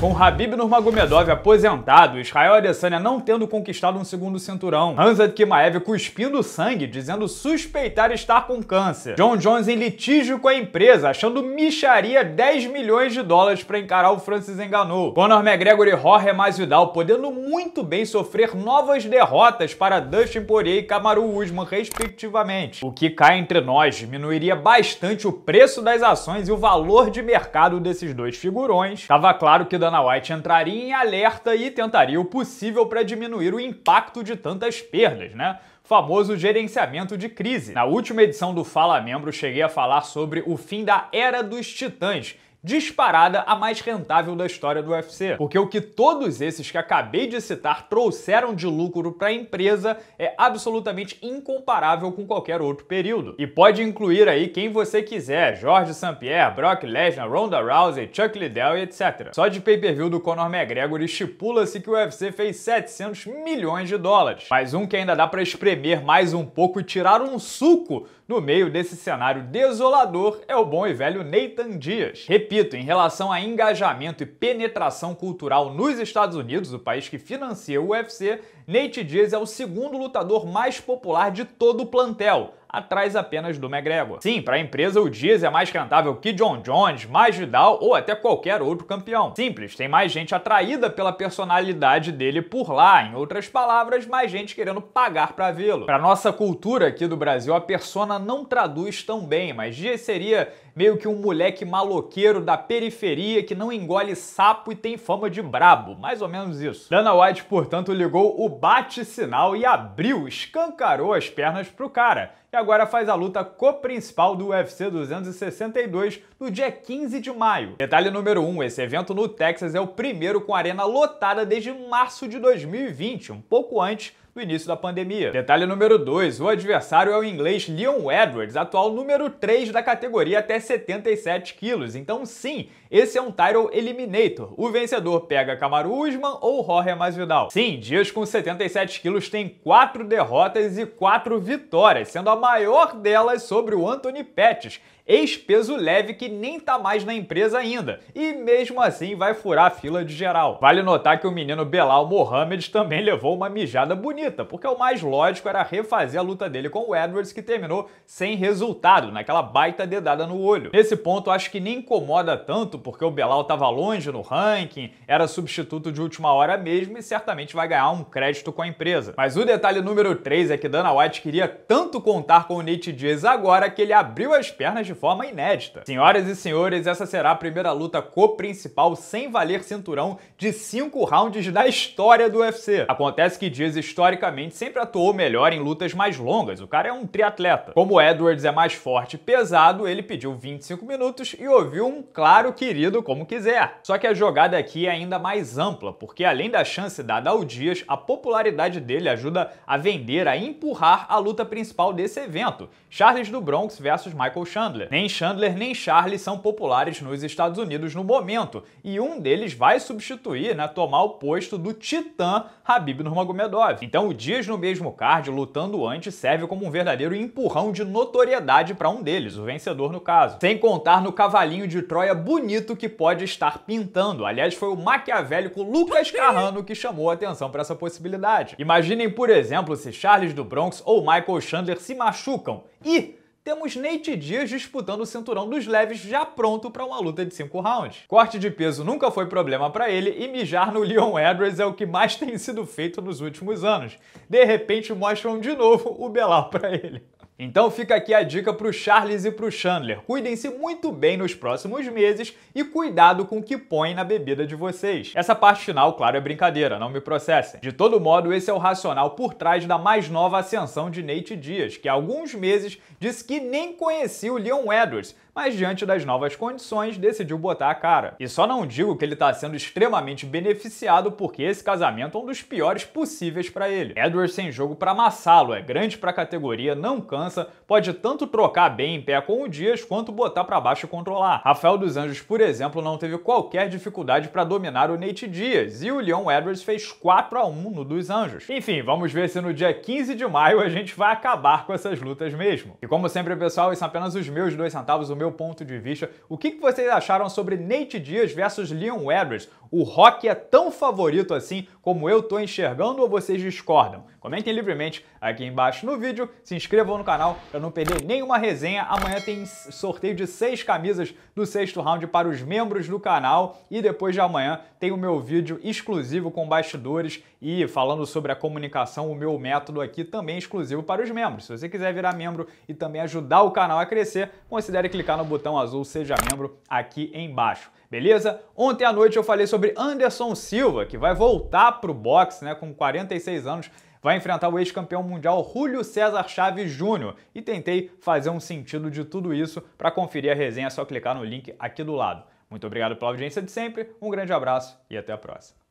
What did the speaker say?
Com Habib Nurmagomedov aposentado, Israel Adesanya não tendo conquistado um segundo cinturão, Hamzat Kimaev cuspindo sangue, dizendo suspeitar estar com câncer, John Jones em litígio com a empresa, achando micharia 10 milhões de dólares para encarar o Francis Enganou. Conor McGregor e Jorge Masvidal podendo muito bem sofrer novas derrotas para Dustin Poirier e Kamaru Usman, respectivamente. O que cai entre nós diminuiria bastante o preço das ações e o valor de mercado desses dois figurões. Tava claro que da Dana White entraria em alerta e tentaria o possível para diminuir o impacto de tantas perdas, né? famoso gerenciamento de crise. Na última edição do Fala Membro, cheguei a falar sobre o fim da Era dos Titãs, disparada a mais rentável da história do UFC. Porque o que todos esses que acabei de citar trouxeram de lucro para a empresa é absolutamente incomparável com qualquer outro período. E pode incluir aí quem você quiser, Jorge St. Pierre, Brock Lesnar, Ronda Rousey, Chuck Liddell e etc. Só de pay-per-view do Conor McGregor estipula-se que o UFC fez 700 milhões de dólares. Mas um que ainda dá para espremer mais um pouco e tirar um suco no meio desse cenário desolador é o bom e velho Nathan Dias repito, em relação a engajamento e penetração cultural nos Estados Unidos, o país que financia o UFC, Nate Diaz é o segundo lutador mais popular de todo o plantel, atrás apenas do McGregor. Sim, para a empresa o Diaz é mais cantável que John Jones, mais Vidal ou até qualquer outro campeão. Simples, tem mais gente atraída pela personalidade dele por lá, em outras palavras, mais gente querendo pagar para vê-lo. Para nossa cultura aqui do Brasil, a persona não traduz tão bem, mas Diaz seria meio que um moleque maloqueiro da periferia que não engole sapo e tem fama de brabo, mais ou menos isso. Dana White, portanto, ligou o bate-sinal e abriu, escancarou as pernas pro cara. E agora faz a luta co-principal do UFC 262 no dia 15 de maio. Detalhe número 1, um, esse evento no Texas é o primeiro com arena lotada desde março de 2020, um pouco antes do início da pandemia. Detalhe número 2, o adversário é o inglês Leon Edwards, atual número 3 da categoria até 77 quilos. Então sim, esse é um title eliminator. O vencedor pega Kamaru Usman ou Jorge Masvidal. Sim, Dias com 77 quilos tem 4 derrotas e 4 vitórias, sendo a maior delas sobre o Anthony Pettis, ex-peso leve que nem tá mais na empresa ainda, e mesmo assim vai furar a fila de geral. Vale notar que o menino Belal Mohamed também levou uma mijada bonita, porque o mais lógico era refazer a luta dele com o Edwards, que terminou sem resultado, naquela baita dedada no olho. Nesse ponto, acho que nem incomoda tanto, porque o Belal tava longe no ranking, era substituto de última hora mesmo e certamente vai ganhar um crédito com a empresa. Mas o detalhe número 3 é que Dana White queria tanto contar com o Nate Diaz agora que ele abriu as pernas de forma inédita. Senhoras e senhores, essa será a primeira luta co-principal sem valer cinturão de cinco rounds da história do UFC. Acontece que Dias historicamente sempre atuou melhor em lutas mais longas, o cara é um triatleta. Como Edwards é mais forte e pesado, ele pediu 25 minutos e ouviu um claro querido como quiser. Só que a jogada aqui é ainda mais ampla, porque além da chance dada ao Dias, a popularidade dele ajuda a vender, a empurrar a luta principal desse evento, Charles do Bronx versus Michael Chandler. Nem Chandler nem Charlie são populares nos Estados Unidos no momento, e um deles vai substituir, né, tomar o posto do titã Habib Nurmagomedov. Então o Dias no mesmo card, lutando antes, serve como um verdadeiro empurrão de notoriedade para um deles, o vencedor no caso. Sem contar no cavalinho de Troia bonito que pode estar pintando. Aliás, foi o maquiavélico Lucas Carrano que chamou a atenção para essa possibilidade. Imaginem, por exemplo, se Charles do Bronx ou Michael Chandler se machucam e temos Nate Diaz disputando o cinturão dos leves já pronto para uma luta de 5 rounds. Corte de peso nunca foi problema para ele e mijar no Leon Edwards é o que mais tem sido feito nos últimos anos. De repente mostram de novo o Belal para ele. Então fica aqui a dica para o Charles e para o Chandler. Cuidem-se muito bem nos próximos meses e cuidado com o que põem na bebida de vocês. Essa parte final, claro, é brincadeira, não me processem. De todo modo, esse é o racional por trás da mais nova ascensão de Nate Dias, que há alguns meses disse que nem conhecia o Leon Edwards, mas diante das novas condições decidiu botar a cara. E só não digo que ele está sendo extremamente beneficiado porque esse casamento é um dos piores possíveis para ele. Edwards sem jogo para amassá-lo, é grande para a categoria, não cansa, pode tanto trocar bem em pé com o Dias quanto botar para baixo e controlar. Rafael dos Anjos, por exemplo, não teve qualquer dificuldade para dominar o Nate Dias e o Leon Edwards fez 4 a 1 no dos Anjos. Enfim, vamos ver se no dia 15 de maio a gente vai acabar com essas lutas mesmo. E como sempre, pessoal, isso são apenas os meus dois centavos, o meu meu ponto de vista. O que vocês acharam sobre Nate Diaz versus Leon Edwards? O rock é tão favorito assim como eu tô enxergando ou vocês discordam? Comentem livremente aqui embaixo no vídeo, se inscrevam no canal para não perder nenhuma resenha. Amanhã tem sorteio de seis camisas do sexto round para os membros do canal e depois de amanhã tem o meu vídeo exclusivo com bastidores e falando sobre a comunicação, o meu método aqui também exclusivo para os membros. Se você quiser virar membro e também ajudar o canal a crescer, considere clicar no botão azul Seja Membro aqui embaixo beleza? Ontem à noite eu falei sobre Anderson Silva, que vai voltar pro boxe, né, com 46 anos, vai enfrentar o ex-campeão mundial Julio César Chaves Júnior. E tentei fazer um sentido de tudo isso. Para conferir a resenha é só clicar no link aqui do lado. Muito obrigado pela audiência de sempre, um grande abraço e até a próxima.